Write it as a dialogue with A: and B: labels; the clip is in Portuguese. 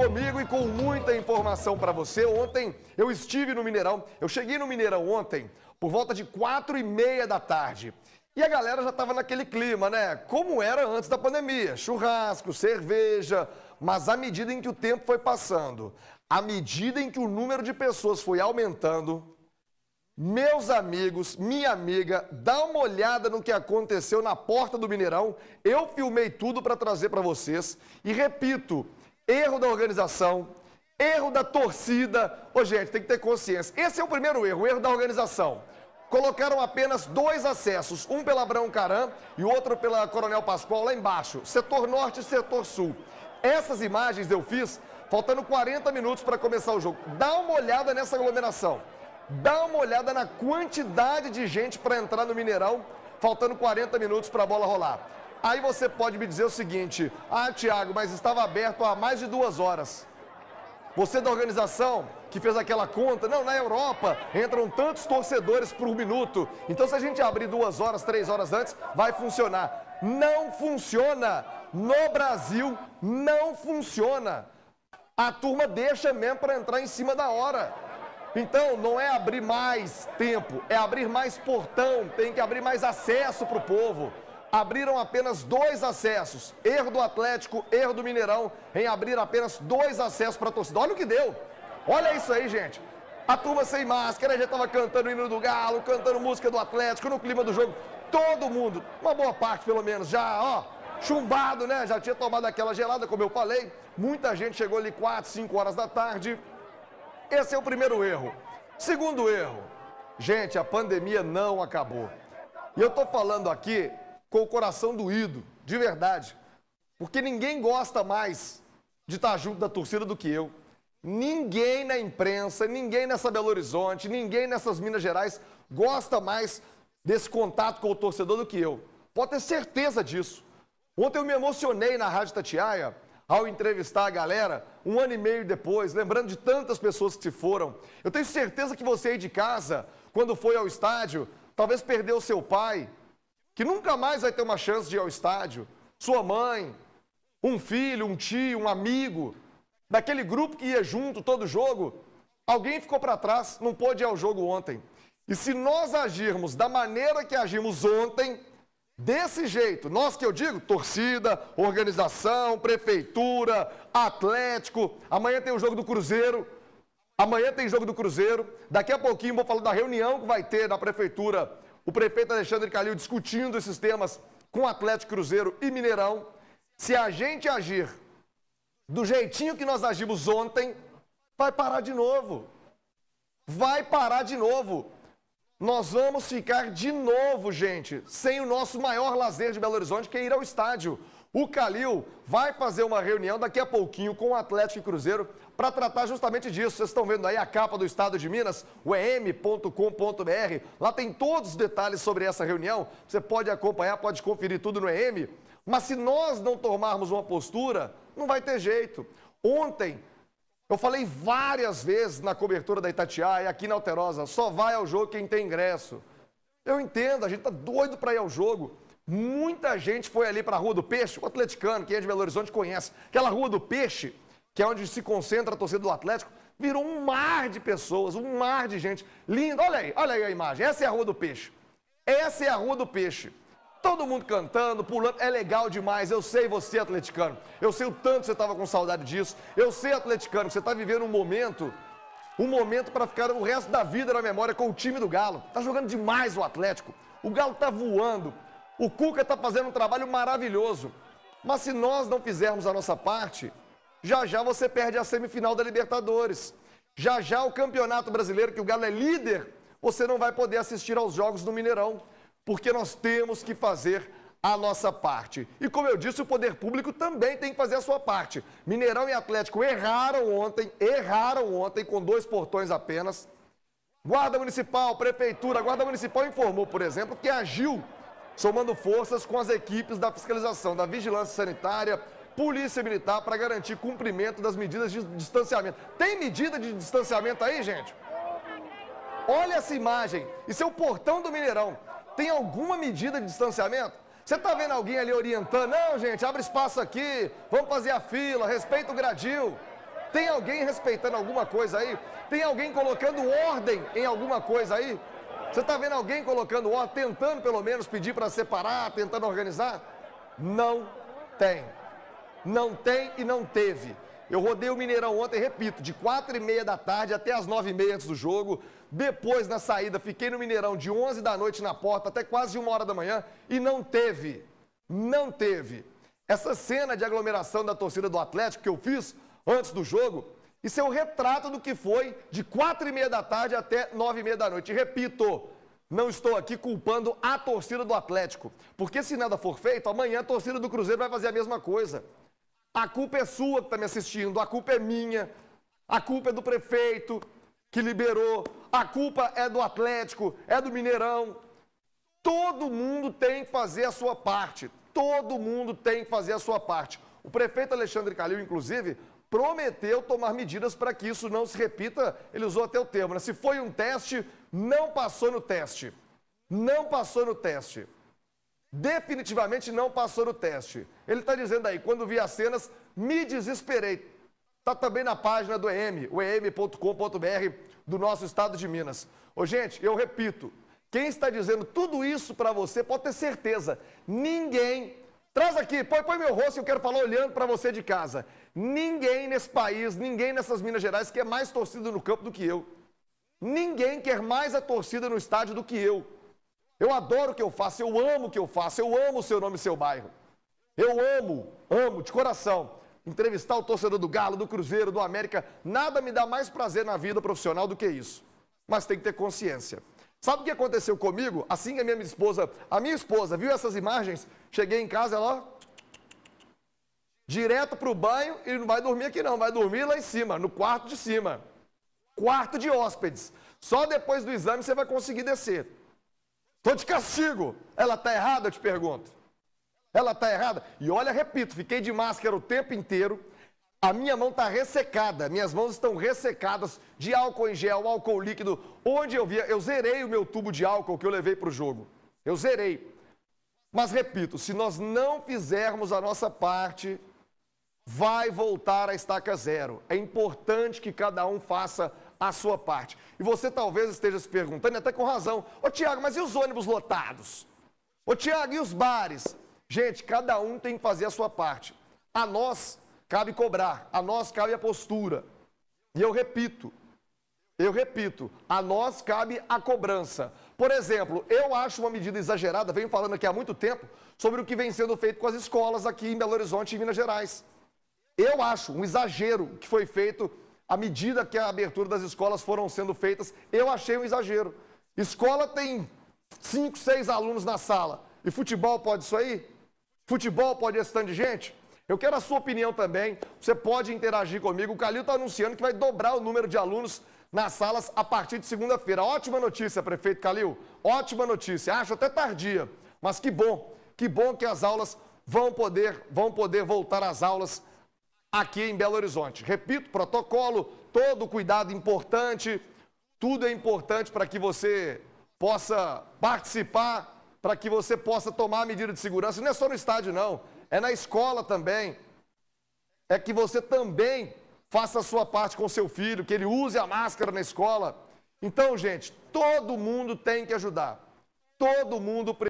A: comigo e com muita informação para você. Ontem eu estive no Mineirão, eu cheguei no Mineirão ontem por volta de quatro e meia da tarde. E a galera já estava naquele clima, né? Como era antes da pandemia: churrasco, cerveja. Mas à medida em que o tempo foi passando, à medida em que o número de pessoas foi aumentando, meus amigos, minha amiga, dá uma olhada no que aconteceu na porta do Mineirão. Eu filmei tudo para trazer para vocês e repito, erro da organização, erro da torcida. Ô, gente, tem que ter consciência. Esse é o primeiro erro, o erro da organização. Colocaram apenas dois acessos, um pela Abrão Caram e o outro pela Coronel Pascoal, lá embaixo, setor norte e setor sul. Essas imagens eu fiz faltando 40 minutos para começar o jogo. Dá uma olhada nessa aglomeração. Dá uma olhada na quantidade de gente para entrar no Mineirão, faltando 40 minutos para a bola rolar. Aí você pode me dizer o seguinte: ah, Tiago, mas estava aberto há mais de duas horas. Você é da organização que fez aquela conta, não, na Europa entram tantos torcedores por minuto. Então, se a gente abrir duas horas, três horas antes, vai funcionar. Não funciona! No Brasil, não funciona. A turma deixa mesmo para entrar em cima da hora. Então, não é abrir mais tempo, é abrir mais portão, tem que abrir mais acesso para o povo abriram apenas dois acessos. Erro do Atlético, erro do Mineirão em abrir apenas dois acessos para a torcida. Olha o que deu. Olha isso aí, gente. A turma sem máscara já estava cantando o hino do Galo, cantando música do Atlético no clima do jogo. Todo mundo, uma boa parte pelo menos, já, ó, chumbado, né? Já tinha tomado aquela gelada, como eu falei. Muita gente chegou ali 4, 5 horas da tarde. Esse é o primeiro erro. Segundo erro, gente, a pandemia não acabou. E eu tô falando aqui com o coração doído, de verdade. Porque ninguém gosta mais de estar junto da torcida do que eu. Ninguém na imprensa, ninguém nessa Belo Horizonte, ninguém nessas Minas Gerais gosta mais desse contato com o torcedor do que eu. Pode ter certeza disso. Ontem eu me emocionei na Rádio Tatiaia ao entrevistar a galera, um ano e meio depois, lembrando de tantas pessoas que se foram. Eu tenho certeza que você aí de casa, quando foi ao estádio, talvez perdeu seu pai, que nunca mais vai ter uma chance de ir ao estádio, sua mãe, um filho, um tio, um amigo, daquele grupo que ia junto todo jogo, alguém ficou para trás, não pôde ir ao jogo ontem. E se nós agirmos da maneira que agimos ontem, desse jeito, nós que eu digo, torcida, organização, prefeitura, Atlético, amanhã tem o jogo do Cruzeiro, amanhã tem jogo do Cruzeiro, daqui a pouquinho vou falar da reunião que vai ter na prefeitura o prefeito Alexandre Calil discutindo esses temas com Atlético Cruzeiro e Mineirão. Se a gente agir do jeitinho que nós agimos ontem, vai parar de novo. Vai parar de novo. Nós vamos ficar de novo, gente, sem o nosso maior lazer de Belo Horizonte, que é ir ao estádio. O Calil vai fazer uma reunião daqui a pouquinho com o Atlético e Cruzeiro para tratar justamente disso. Vocês estão vendo aí a capa do Estado de Minas, o em.com.br. Lá tem todos os detalhes sobre essa reunião. Você pode acompanhar, pode conferir tudo no EM. Mas se nós não tomarmos uma postura, não vai ter jeito. Ontem eu falei várias vezes na cobertura da Itatiaia, e aqui na Alterosa, só vai ao jogo quem tem ingresso. Eu entendo, a gente tá doido para ir ao jogo. Muita gente foi ali para a Rua do Peixe, o atleticano, quem é de Belo Horizonte conhece. Aquela Rua do Peixe, que é onde se concentra a torcida do Atlético, virou um mar de pessoas, um mar de gente. Lindo, olha aí, olha aí a imagem. Essa é a Rua do Peixe. Essa é a Rua do Peixe. Todo mundo cantando, pulando, é legal demais. Eu sei você, atleticano. Eu sei o tanto que você estava com saudade disso. Eu sei, atleticano, que você está vivendo um momento, um momento para ficar o resto da vida na memória com o time do Galo. Tá jogando demais o Atlético. O Galo tá voando. O Cuca está fazendo um trabalho maravilhoso. Mas se nós não fizermos a nossa parte, já já você perde a semifinal da Libertadores. Já já o Campeonato Brasileiro, que o Galo é líder, você não vai poder assistir aos jogos do Mineirão, porque nós temos que fazer a nossa parte. E como eu disse, o poder público também tem que fazer a sua parte. Mineirão e Atlético erraram ontem, erraram ontem com dois portões apenas. Guarda Municipal, Prefeitura, Guarda Municipal informou, por exemplo, que agiu somando forças com as equipes da fiscalização, da vigilância sanitária, polícia militar, para garantir cumprimento das medidas de distanciamento. Tem medida de distanciamento aí, gente? Olha essa imagem. Isso é o portão do Mineirão. Tem alguma medida de distanciamento? Você está vendo alguém ali orientando? Não, gente, abre espaço aqui, vamos fazer a fila, respeita o gradil. Tem alguém respeitando alguma coisa aí? Tem alguém colocando ordem em alguma coisa aí? Você está vendo alguém colocando ó, tentando pelo menos pedir para separar, tentando organizar? Não tem. Não tem e não teve. Eu rodei o Mineirão ontem, repito, de 4 e meia da tarde até as 9 e meia antes do jogo. Depois, na saída, fiquei no Mineirão de 11 da noite na porta até quase uma hora da manhã e não teve. Não teve. Essa cena de aglomeração da torcida do Atlético que eu fiz antes do jogo isso é o retrato do que foi de quatro e meia da tarde até nove e meia da noite. E repito, não estou aqui culpando a torcida do Atlético, porque se nada for feito, amanhã a torcida do Cruzeiro vai fazer a mesma coisa. A culpa é sua que está me assistindo, a culpa é minha, a culpa é do prefeito que liberou, a culpa é do Atlético, é do Mineirão. Todo mundo tem que fazer a sua parte. Todo mundo tem que fazer a sua parte. O prefeito Alexandre Calil, inclusive, prometeu tomar medidas para que isso não se repita. Ele usou até o termo, né? Se foi um teste, não passou no teste. Não passou no teste. Definitivamente não passou no teste. Ele está dizendo aí, quando vi as cenas, me desesperei. Está também na página do EM, o em.com.br do nosso estado de Minas. Ô, gente, eu repito, quem está dizendo tudo isso para você pode ter certeza, ninguém Traz aqui, põe, põe meu rosto, eu quero falar olhando para você de casa. Ninguém nesse país, ninguém nessas Minas Gerais quer mais torcida no campo do que eu. Ninguém quer mais a torcida no estádio do que eu. Eu adoro o que eu faço, eu amo o que eu faço, eu amo o seu nome e seu bairro. Eu amo, amo de coração. Entrevistar o torcedor do Galo, do Cruzeiro, do América, nada me dá mais prazer na vida profissional do que isso. Mas tem que ter consciência. Sabe o que aconteceu comigo? Assim que a minha esposa, a minha esposa viu essas imagens, cheguei em casa, ela direto para o banho e não vai dormir aqui não, vai dormir lá em cima, no quarto de cima. Quarto de hóspedes. Só depois do exame você vai conseguir descer. Estou de castigo. Ela está errada, eu te pergunto. Ela está errada? E olha, repito, fiquei de máscara o tempo inteiro. A minha mão está ressecada, minhas mãos estão ressecadas de álcool em gel, álcool líquido. Onde eu via, eu zerei o meu tubo de álcool que eu levei para o jogo. Eu zerei. Mas repito, se nós não fizermos a nossa parte, vai voltar a estaca zero. É importante que cada um faça a sua parte. E você talvez esteja se perguntando, até com razão, ô Tiago, mas e os ônibus lotados? Ô Tiago, e os bares? Gente, cada um tem que fazer a sua parte. A nós cabe cobrar, a nós cabe a postura. E eu repito, eu repito, a nós cabe a cobrança. Por exemplo, eu acho uma medida exagerada, venho falando aqui há muito tempo, sobre o que vem sendo feito com as escolas aqui em Belo Horizonte e Minas Gerais. Eu acho um exagero que foi feito à medida que a abertura das escolas foram sendo feitas. Eu achei um exagero. Escola tem cinco, seis alunos na sala. E futebol pode isso aí? Futebol pode esse tanto de gente? Eu quero a sua opinião também. Você pode interagir comigo. O Calil está anunciando que vai dobrar o número de alunos nas salas a partir de segunda-feira. Ótima notícia, prefeito Calil. Ótima notícia. Acho até tardia, mas que bom. Que bom que as aulas vão poder, vão poder voltar às aulas aqui em Belo Horizonte. Repito, protocolo, todo cuidado importante, tudo é importante para que você possa participar, para que você possa tomar a medida de segurança. Não é só no estádio, não é na escola também, é que você também faça a sua parte com seu filho, que ele use a máscara na escola. Então, gente, todo mundo tem que ajudar. Todo mundo precisa.